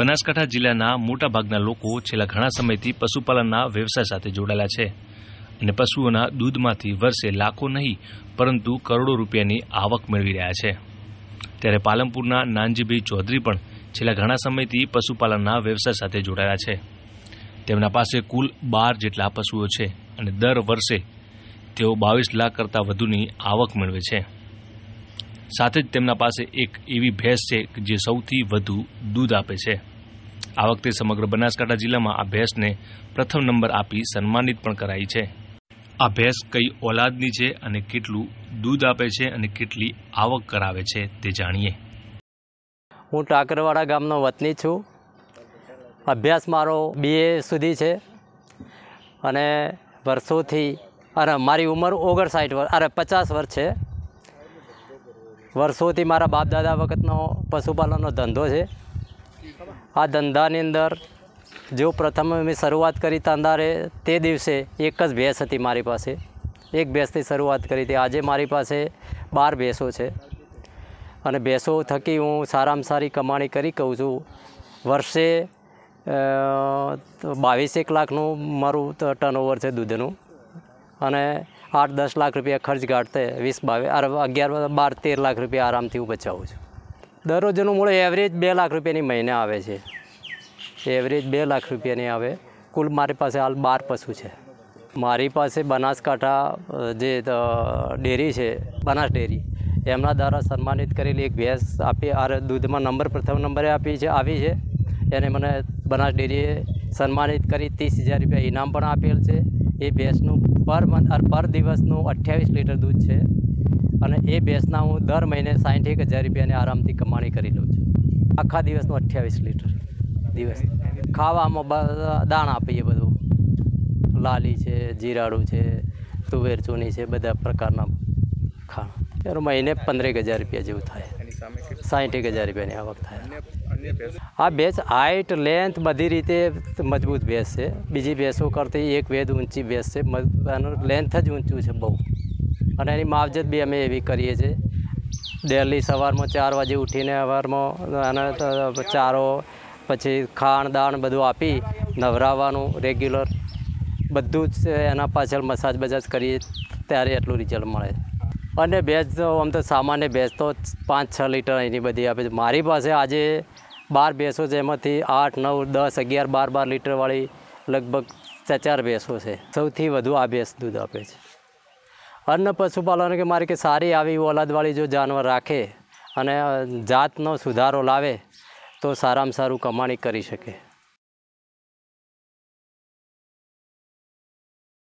બનાસકાંઠા જિલ્લાના મોટાભાગના લોકો છેલ્લા ઘણા સમયથી પશુપાલનના વ્યવસાય સાથે જોડાયેલા છે અને પશુઓના દૂધમાંથી વર્ષે લાખો નહીં પરંતુ કરોડો રૂપિયાની આવક મેળવી રહ્યા છે ત્યારે પાલનપુરના નાનજીભાઈ ચૌધરી પણ છેલ્લા ઘણા સમયથી પશુપાલનના વ્યવસાય સાથે જોડાયેલા છે તેમના પાસે કુલ બાર જેટલા પશુઓ છે અને દર વર્ષે તેઓ બાવીસ લાખ કરતાં વધુની આવક મેળવે છે સાથે જ તેમના પાસે એક એવી ભેંસ છે કે જે સૌથી વધુ દૂધ આપે છે આ વખતે સમગ્ર બનાસકાંઠા જિલ્લામાં આ ભેંસને પ્રથમ નંબર આપી સન્માનિત પણ કરાઈ છે આ ભેંસ કઈ ઓલાદની છે અને કેટલું દૂધ આપે છે અને કેટલી આવક કરાવે છે તે જાણીએ હું ટાકરવાડા ગામનો વતની છું અભ્યાસ મારો બીએ સુધી છે અને વર્ષોથી અને મારી ઉંમર ઓગણસાઠ વર્ષ અરે પચાસ વર્ષ છે વર્ષોથી મારા બાપ દાદા વખતનો પશુપાલનનો ધંધો છે આ ધંધાની અંદર જો પ્રથમ મેં શરૂઆત કરી તાંદારે તે દિવસે એક જ ભેંસ હતી મારી પાસે એક ભેંસથી શરૂઆત કરી હતી આજે મારી પાસે બાર ભેંસો છે અને ભેંસો થકી હું સારામાં સારી કમાણી કરી કહું છું વર્ષે બાવીસેક લાખનું મારું ટર્નઓવર છે દૂધનું અને આઠ દસ લાખ રૂપિયા ખર્ચ કાઢતે વીસ બાવીસ અગિયાર બાર તેર લાખ રૂપિયા આરામથી હું બચાવું છું દરરોજનું મૂળ એવરેજ બે લાખ રૂપિયાની મહિને આવે છે એવરેજ બે લાખ રૂપિયાની આવે કુલ મારી પાસે હાલ બાર પશુ છે મારી પાસે બનાસકાંઠા જે ડેરી છે બનાસ ડેરી એમના દ્વારા સન્માનિત કરેલી એક ભેંસ આપી આ દૂધમાં નંબર પ્રથમ નંબરે આપી છે આવી છે એને મને બનાસ ડેરીએ સન્માનિત કરી ત્રીસ હજાર રૂપિયા ઇનામ પણ આપેલ છે એ ભેંસનું પર મંથ પર દિવસનું અઠ્યાવીસ લીટર દૂધ છે અને એ ભેંસના હું દર મહિને સાઠ એક હજાર રૂપિયાની આરામથી કમાણી કરી લઉં છું આખા દિવસનું અઠ્યાવીસ લીટર દિવસ ખાવામાં દાણ આપીએ બધું લાલી છે જીરાડું છે તુવેર ચૂની છે બધા પ્રકારના ખાણ મહિને પંદરેક હજાર રૂપિયા જેવું થાય સાહીઠ એક હજાર રૂપિયાની આવક થાય આ ભેંસ હાઇટ લેન્થ બધી રીતે મજબૂત ભેંસ છે બીજી ભેંસો કરતી એક વેદ ઊંચી ભેંસ છે એનું લેન્થ જ ઊંચું છે બહુ અને એની માવજત બી અમે એવી કરીએ છીએ ડેલી સવારમાં ચાર વાગે ઉઠીને સવારમાં અને ચારો પછી ખાણ દાણ બધું આપી નવરાવવાનું રેગ્યુલર બધું જ એના પાછળ મસાજ બજાજ કરીએ ત્યારે એટલું રિઝલ્ટ મળે છે અને ભેજ તો આમ તો સામાન્ય ભેજ તો પાંચ છ લીટર એની બધી આપે છે મારી પાસે આજે બાર ભેંસો છે એમાંથી આઠ નવ દસ અગિયાર બાર બાર લીટરવાળી લગભગ ચાર ચાર ભેંસો છે સૌથી વધુ આ ભેંસ દૂધ આપે છે અન્ન પશુપાલન કે મારી કે સારી આવી ઓલાદવાળી જો જાનવર રાખે અને જાતનો સુધારો લાવે તો સારામાં સારું કમાણી કરી શકે